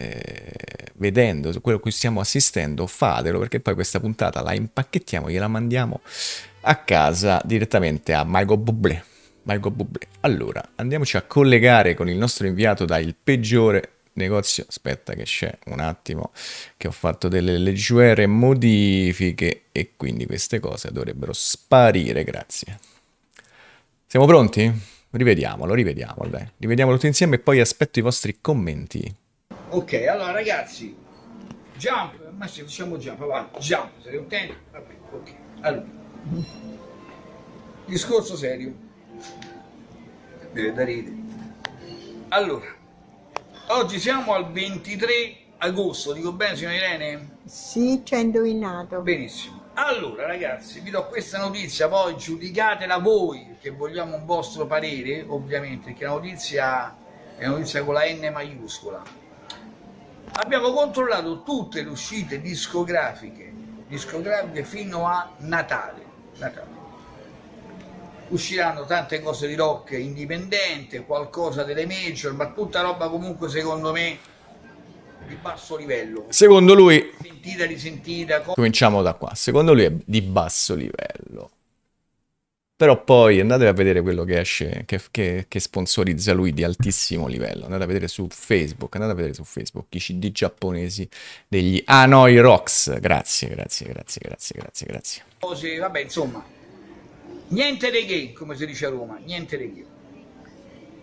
eh, vedendo quello a cui stiamo assistendo, fatelo perché poi questa puntata la impacchettiamo e la mandiamo a casa direttamente a Michael Bublé. Michael Bublé. Allora, andiamoci a collegare con il nostro inviato dal peggiore negozio. Aspetta che c'è un attimo che ho fatto delle leggere modifiche e quindi queste cose dovrebbero sparire, grazie. Siamo pronti? Rivediamolo, rivediamolo, dai. Rivediamolo tutti insieme e poi aspetto i vostri commenti ok allora ragazzi jump ma se facciamo jump va jump siete contenti? va ok allora discorso serio deve da ridere allora oggi siamo al 23 agosto dico bene signora Irene? sì ci ha indovinato benissimo allora ragazzi vi do questa notizia poi giudicatela voi che vogliamo un vostro parere ovviamente che la notizia è una notizia con la N maiuscola abbiamo controllato tutte le uscite discografiche, discografiche fino a Natale. Natale. Usciranno tante cose di rock indipendente, qualcosa delle major, ma tutta roba comunque secondo me di basso livello. Secondo lui... Sentita, risentita. Com- Cominciamo da qua. Secondo lui è di basso livello. Però poi andate a vedere quello che esce, che, che, che, sponsorizza lui di altissimo livello. Andate a vedere su Facebook, andate a vedere su Facebook i CD giapponesi degli Hanoi Rocks. Grazie, grazie, grazie, grazie, grazie, grazie. Cose, vabbè, insomma, niente reggae, come si dice a Roma, niente reggae.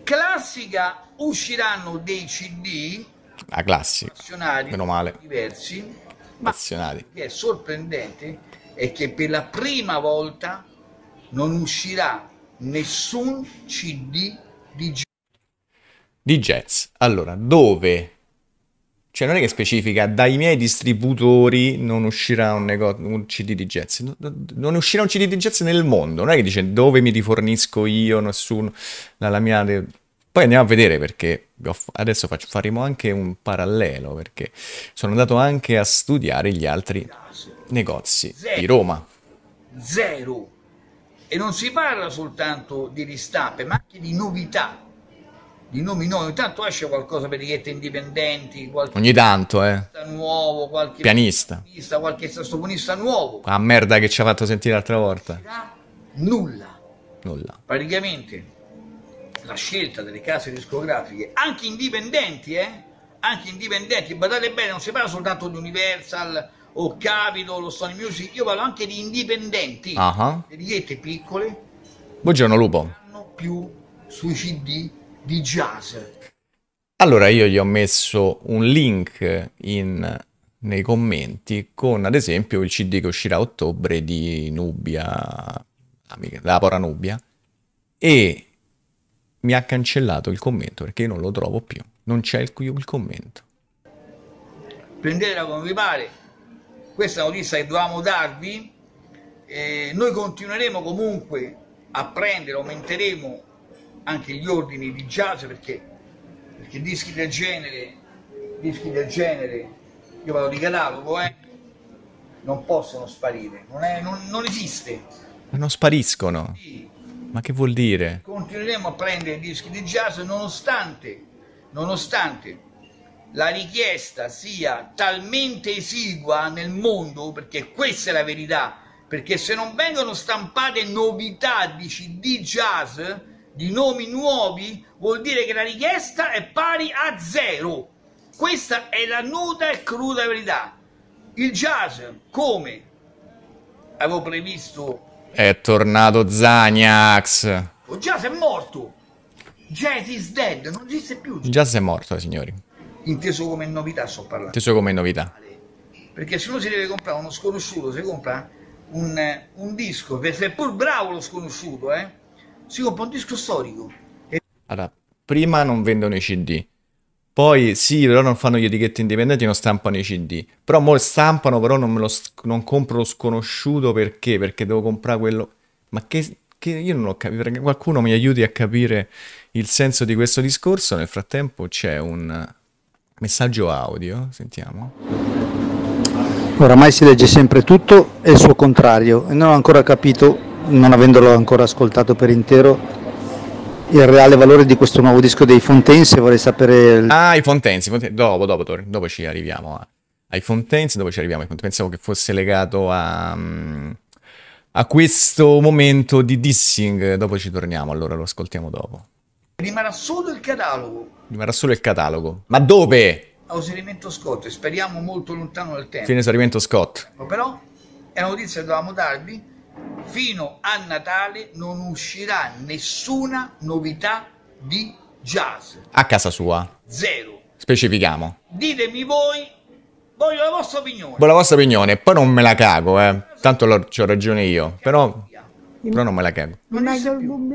Classica usciranno dei CD la ah, classica, nazionali, meno male. diversi, ma che è sorprendente è che per la prima volta non uscirà nessun CD di jazz. Di jazz. Allora, dove? Cioè, non è che specifica, dai miei distributori non uscirà un, nego- un CD di jazz. Non uscirà un CD di jazz nel mondo. Non è che dice dove mi rifornisco io, nessuno, la, mia... Poi andiamo a vedere perché adesso faccio, faremo anche un parallelo perché sono andato anche a studiare gli altri negozi di Roma. Zero e non si parla soltanto di ristampe, ma anche di novità, di nomi nuovi. Ogni tanto esce qualcosa per diette indipendenti, qualche ogni tanto, eh. nuovo, qualche pianista, pianista qualche sassofonista nuovo. La merda che ci ha fatto sentire l'altra volta. Nulla. Nulla. Praticamente la scelta delle case discografiche, anche indipendenti, eh? Anche indipendenti, badate bene, non si parla soltanto di Universal, o oh, Capito, lo Sony Music, io parlo anche di indipendenti, uh-huh. etichette piccole. Buongiorno Lupo. Hanno più sui CD di jazz. Allora io gli ho messo un link in, nei commenti con ad esempio il CD che uscirà a ottobre di Nubia, la Pora Nubia, e mi ha cancellato il commento perché io non lo trovo più, non c'è il, il commento. Prendetela come vi pare, questa è la notizia che dovevamo darvi, eh, noi continueremo comunque a prendere, aumenteremo anche gli ordini di jazz perché, perché dischi del genere, dischi del genere, io parlo di catalogo, eh, non possono sparire, non, è, non, non esiste. Non spariscono? Sì. Ma che vuol dire? Continueremo a prendere dischi di jazz nonostante, nonostante la richiesta sia talmente esigua nel mondo, perché questa è la verità, perché se non vengono stampate novità di CD jazz, di nomi nuovi, vuol dire che la richiesta è pari a zero. Questa è la nuda e cruda verità. Il jazz, come avevo previsto... È tornato Zaniax. Il jazz è morto. Jazz is dead, non esiste più. Il jazz è morto, signori inteso come novità sto parlando. Inteso come novità. Perché se uno si deve comprare uno sconosciuto, si compra un, un disco, seppur bravo lo sconosciuto, eh, si compra un disco storico. E... Allora, prima non vendono i CD. Poi sì, però non fanno gli etichetti indipendenti, non stampano i CD. Però mo stampano, però non, me lo, non compro lo sconosciuto perché? Perché devo comprare quello... Ma che, che io non ho capito, perché qualcuno mi aiuti a capire il senso di questo discorso. Nel frattempo c'è un messaggio audio, sentiamo. Oramai si legge sempre tutto e il suo contrario e non ho ancora capito, non avendolo ancora ascoltato per intero, il reale valore di questo nuovo disco dei se vorrei sapere... Il... Ah, i Fontense, Fontense. Dopo, dopo, dopo, ci arriviamo a... ai Fontense, dopo ci arriviamo pensavo che fosse legato a... Mm, a questo momento di dissing, dopo ci torniamo, allora lo ascoltiamo dopo. Rimarrà solo il catalogo. Rimarrà solo il catalogo. Ma dove? A Osserimento Scott, speriamo molto lontano dal tempo. Fine esaurimento Scott. Oh, però è una notizia che dovevamo darvi. Fino a Natale non uscirà nessuna novità di jazz. A casa sua. Zero. Specifichiamo. Ditemi voi, voglio la vostra opinione. Voglio la vostra opinione, poi non me la cago, eh. Tanto lo, ho ragione io, però, però non me la cago.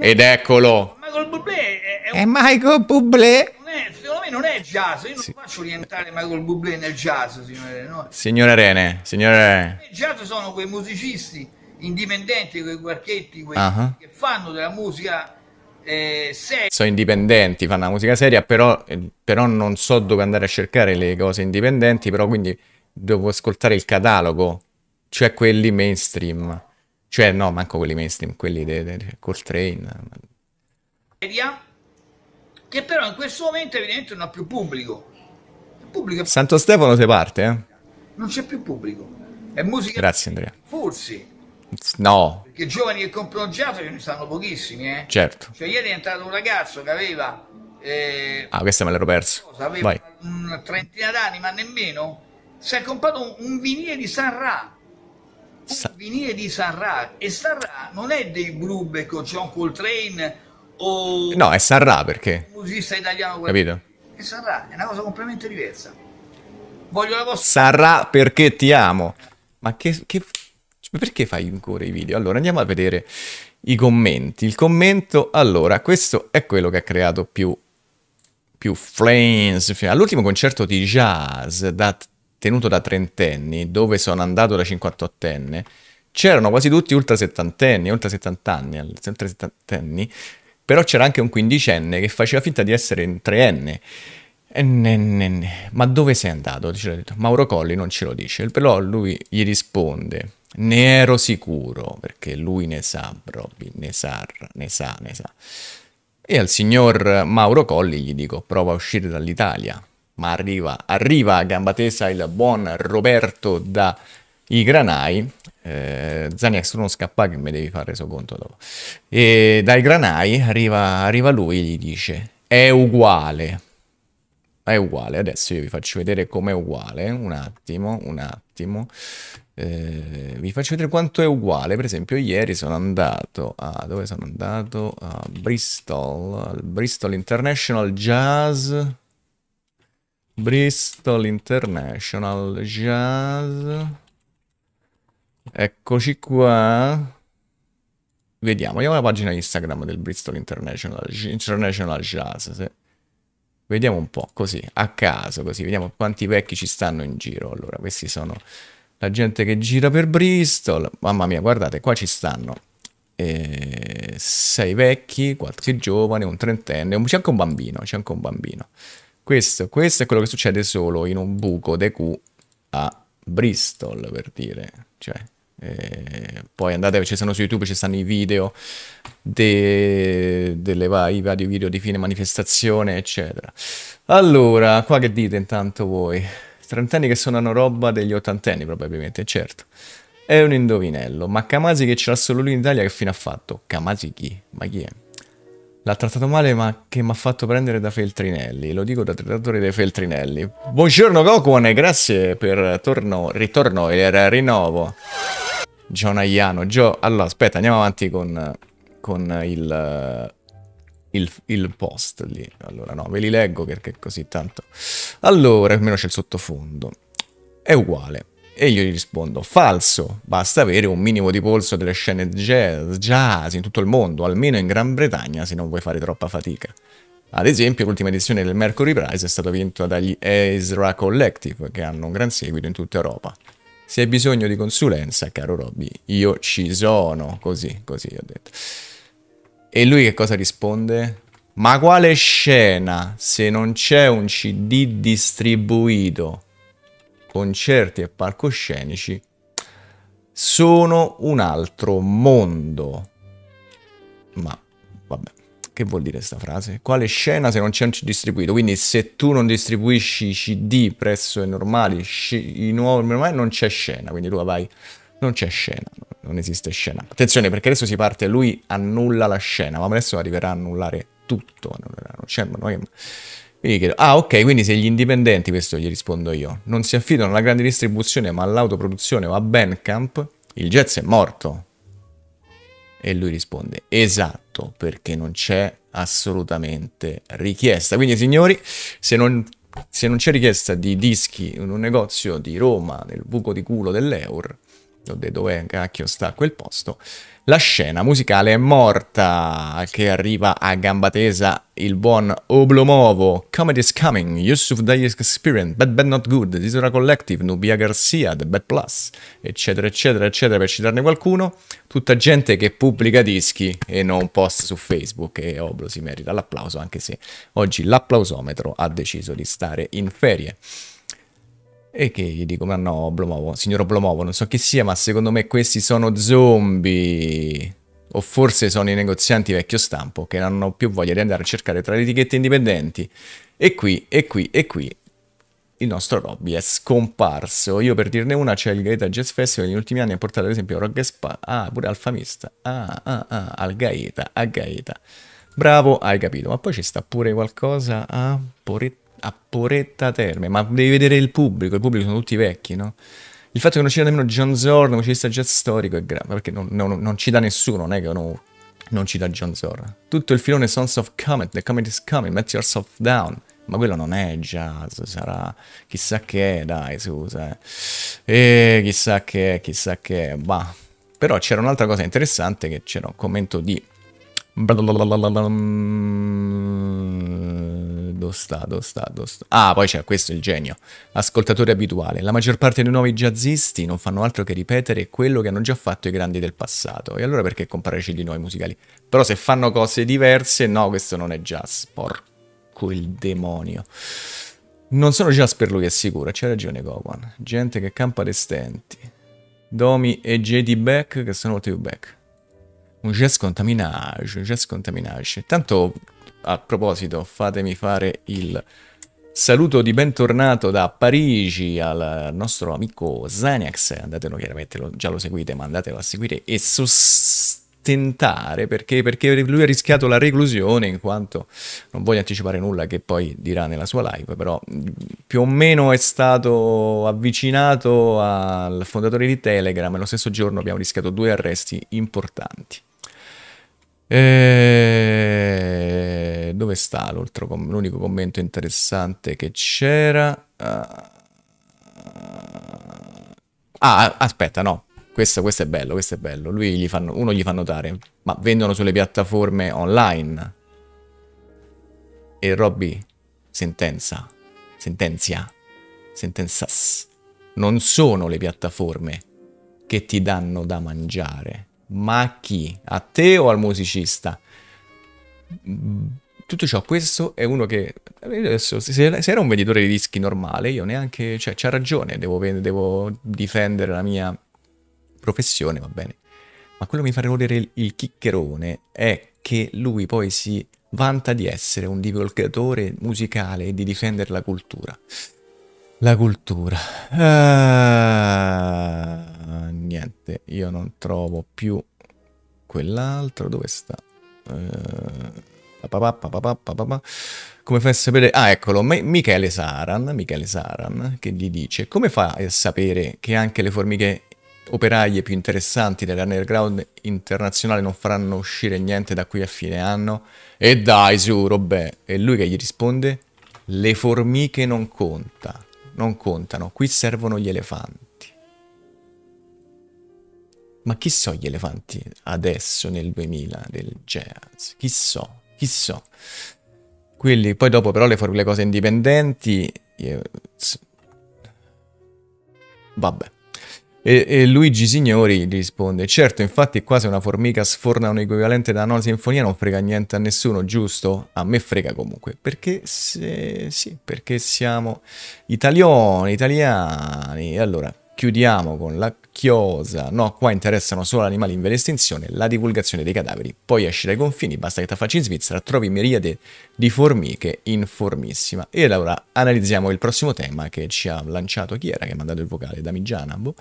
Ed eccolo. Ma col Bublé è Michael Bublé secondo me non è jazz. Io non sì. faccio rientrare Michael Bublé nel jazz, signore Rene. No. Signore Rene, signore Rene. Il jazz sono quei musicisti indipendenti, quei quartetti, quei uh-huh. che fanno della musica eh, seria. Sono indipendenti, fanno la musica seria, però, eh, però, non so dove andare a cercare le cose indipendenti, però quindi devo ascoltare il catalogo, cioè quelli mainstream. Cioè, no, manco quelli mainstream, quelli del de, de Coltrane. Seria? che però in questo momento evidentemente non ha più pubblico. Il pubblico è... Santo Stefano se parte, eh? Non c'è più pubblico. È musica. Grazie Andrea. Forse. No. Perché giovani che comprano giato ce ne stanno pochissimi, eh? Certo. Cioè ieri è entrato un ragazzo che aveva... Eh, ah, questa me l'ero persa. aveva Vai. una trentina d'anni, ma nemmeno. Si è comprato un, un vinile di San Ra un Sa- vinile di San Ra e San Ra non è dei Brubeck o John Coltrane o... No, è Sarrà perché. Musicista italiano. Quel... Capito? È Sarrà, è una cosa completamente diversa. Voglio la vostra. Sarrà perché ti amo. Ma che, che... Perché fai ancora i video? Allora andiamo a vedere i commenti. Il commento, allora, questo è quello che ha creato più, più flames. All'ultimo concerto di jazz da, tenuto da trentenni, dove sono andato da 58enne, c'erano quasi tutti ultra settantenni, ultra settantanni, ultra settantenni, però c'era anche un quindicenne che faceva finta di essere un treenne. Ne, Ma dove sei andato? Detto, Mauro Colli non ce lo dice, però lui gli risponde, ne ero sicuro, perché lui ne sa, Robby, ne sa, ne sa, ne sa. E al signor Mauro Colli gli dico, prova a uscire dall'Italia, ma arriva, arriva a gamba tesa il buon Roberto da I Granai eh, Zaniax tu non scappa che mi devi fare resoconto dopo. E dai granai arriva, arriva lui e gli dice è uguale. È uguale, adesso io vi faccio vedere com'è uguale, un attimo, un attimo. Eh, vi faccio vedere quanto è uguale. Per esempio, ieri sono andato a dove sono andato? A Bristol, al Bristol International Jazz. Bristol International Jazz. Eccoci qua. Vediamo, vediamo la pagina Instagram del Bristol International, International Jazz. Se... Vediamo un po', così, a caso, così, vediamo quanti vecchi ci stanno in giro. Allora, questi sono la gente che gira per Bristol. Mamma mia, guardate, qua ci stanno eh, sei vecchi, qualche giovane, un trentenne, c'è anche un bambino, c'è anche un bambino. Questo, questo è quello che succede solo in un buco de Q a Bristol, per dire. Cioè, eh, poi andate, ci sono su YouTube, ci stanno i video de, delle vari, vari video di fine manifestazione, eccetera. Allora, qua che dite intanto voi? Trentenni che suonano roba degli ottantenni, probabilmente, certo. È un indovinello, ma Kamasi che ce l'ha solo lui in Italia, che fine ha fatto? Kamasi chi? Ma chi è? L'ha trattato male, ma che mi ha fatto prendere da Feltrinelli. Lo dico da trattatore dei Feltrinelli. Buongiorno Gokuone. grazie per torno, ritorno e rinnovo. Jonaiano. Gio... Allora, aspetta, andiamo avanti con, con il, il, il, post lì. Allora, no, ve li leggo perché così tanto... Allora, almeno c'è il sottofondo. È uguale. E io gli rispondo, falso, basta avere un minimo di polso delle scene jazz, jazz in tutto il mondo, almeno in Gran Bretagna se non vuoi fare troppa fatica. Ad esempio, l'ultima edizione del Mercury Prize è stata vinta dagli Ezra Collective, che hanno un gran seguito in tutta Europa. Se hai bisogno di consulenza, caro Robby, io ci sono. Così, così ho detto. E lui che cosa risponde? Ma quale scena se non c'è un CD distribuito? Concerti e palcoscenici sono un altro mondo. Ma che vuol dire questa frase? Quale scena se non c'è un CD distribuito? Quindi se tu non distribuisci i CD presso i normali, i nuovi normali non c'è scena, quindi tu vai non c'è scena, non esiste scena. Attenzione perché adesso si parte, lui annulla la scena, ma adesso arriverà a annullare tutto, non c'è, cioè, ma noi... ah ok, quindi se gli indipendenti, questo gli rispondo io, non si affidano alla grande distribuzione ma all'autoproduzione o a Bandcamp, il jazz è morto. E lui risponde, esatto tutto perché non c'è assolutamente richiesta. Quindi signori, se non, se non c'è richiesta di dischi in un negozio di Roma, nel buco di culo dell'Eur, dove cacchio sta quel posto. La scena musicale è morta, che arriva a gamba tesa il buon Oblomovo, Comedy is Coming, Yusuf Dayek Experience, Bad Bad Not Good, Disora Collective, Nubia Garcia, The Bad Plus, eccetera eccetera eccetera per citarne qualcuno, tutta gente che pubblica dischi e non post su Facebook e Oblo si merita l'applauso anche se oggi l'applausometro ha deciso di stare in ferie. E che gli dico, ma no, Blomovo, signor Blomovo, non so chi sia, ma secondo me questi sono zombie. O forse sono i negozianti vecchio stampo che non hanno più voglia di andare a cercare tra le etichette indipendenti. E qui, e qui, e qui, il nostro Robby è scomparso. Io per dirne una c'è il Gaeta Jazz Festival negli ultimi anni ha portato ad esempio Rock Spa, ah pure Alfamista, ah ah ah, al Gaeta, a Gaeta. Bravo, hai capito, ma poi ci sta pure qualcosa a ah, Poretto a Poretta Terme, ma devi vedere il pubblico, il pubblico sono tutti vecchi, no? Il fatto che non ci sia nemmeno John Zorn, musicista jazz storico, è grave, perché non, non, non, ci dà nessuno, non è che uno non ci dà John Zorn. Tutto il filone Sons of Comet, The Comet is Coming, Met Yourself Down, ma quello non è jazz, sarà chissà che è, dai, scusa. Eh. E chissà che è, chissà che è, bah. Però c'era un'altra cosa interessante che c'era un commento di stato, stato, sta, dove Ah, poi c'è questo il genio, ascoltatore abituale. La maggior parte dei nuovi jazzisti non fanno altro che ripetere quello che hanno già fatto i grandi del passato. E allora perché comprare di nuovi musicali? Però se fanno cose diverse, no, questo non è jazz. Porco il demonio. Non sono jazz per lui, è sicuro, c'è ragione Gowan. Gente che campa restenti. Domi e JD Beck, che sono molto più Beck un jazz contaminage, un jazz contaminage. Tanto a proposito, fatemi fare il saluto di bentornato da Parigi al nostro amico Zaniax. Andatelo, chiaramente lo, già lo seguite, ma andatelo a seguire e sostentare perché, perché lui ha rischiato la reclusione in quanto non voglio anticipare nulla che poi dirà nella sua live, però mm, più o meno è stato avvicinato al fondatore di Telegram e lo stesso giorno abbiamo rischiato due arresti importanti. E... Eh, dove sta l'ultimo com l'unico commento interessante che c'era? Uh... Ah, aspetta, no. Questo, questo, è bello, questo è bello. Lui gli fanno, uno gli fa notare, ma vendono sulle piattaforme online. E Robby sentenza, sentenzia, sentenzas. Non sono le piattaforme che ti danno da mangiare, ma a chi? A te o al musicista? Tutto ciò, questo è uno che eh, adesso, se, se era un venditore di dischi normale, io neanche, cioè c'ha ragione, devo, devo difendere la mia professione, va bene. Ma quello che mi fa rodere il, il chiccherone è che lui poi si vanta di essere un divulgatore musicale e di difendere la cultura. La cultura. Ah, niente, io non trovo più quell'altro. Dove sta? Uh, come fai a sapere? Ah, eccolo, Michele Saran, Michele Saran, che gli dice come fai a sapere che anche le formiche operaie più interessanti dell'underground internazionale non faranno uscire niente da qui a fine anno? E dai su, Robè! E lui che gli risponde, le formiche non conta, non contano, qui servono gli elefanti. Ma chi so gli elefanti adesso nel 2000 del jazz? Chi so? chissà. Quelli, poi dopo però le le cose indipendenti. Io... Vabbè. E, e, Luigi Signori risponde, certo infatti qua se una formica sforna un equivalente da una sinfonia non frega niente a nessuno, giusto? A me frega comunque, perché se... sì, perché siamo italiani, italiani, allora chiudiamo con la chiosa, no, qua interessano solo animali in via di estinzione, la divulgazione dei cadaveri, poi esci dai confini, basta che ti affacci in Svizzera, trovi miriade di formiche in formissima. E allora analizziamo il prossimo tema che ci ha lanciato, chi era che ha mandato il vocale? Damigiana, boh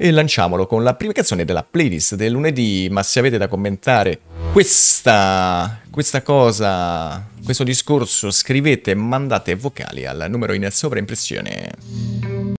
e lanciamolo con la prima canzone della playlist del lunedì, ma se avete da commentare questa, questa cosa, questo discorso, scrivete e mandate vocali al numero in sovraimpressione.